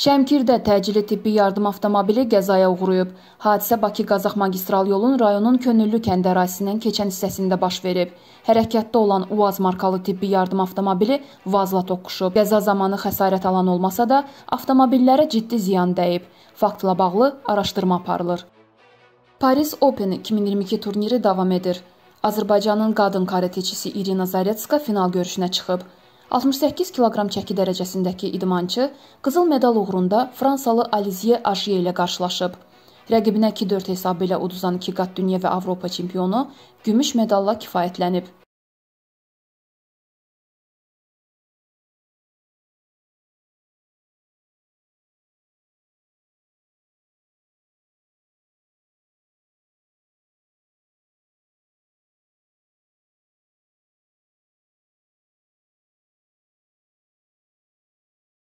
Şəmkirdə təcili tibbi yardım avtomobili qəzaya uğrayıb. Hadisə Bakı-Qazax magistral yolun rayonun Könüllü kəndi ərazisindən keçən hissəsində baş verib. Hərəkətdə olan UAZ markalı tibbi yardım avtomobili vazla toqquşub. Qəza zamanı xəsarət alan olmasa da, avtomobillərə ciddi ziyan dəyib. Faktla bağlı araşdırma aparılır. Paris Open 2022 turniri davam edir. Azərbaycanın qadın karateçisi İrina Zaretska final görüşünə çıxıb. 68 kiloqram çəki dərəcəsindəki idmançı qızıl medal uğrunda Fransalı Alizye Ajiye ilə qarşılaşıb. Rəqibinə 2-4 hesabı ilə uduzan iki qat dünya və Avropa çempionu gümüş medalla kifayətlənib.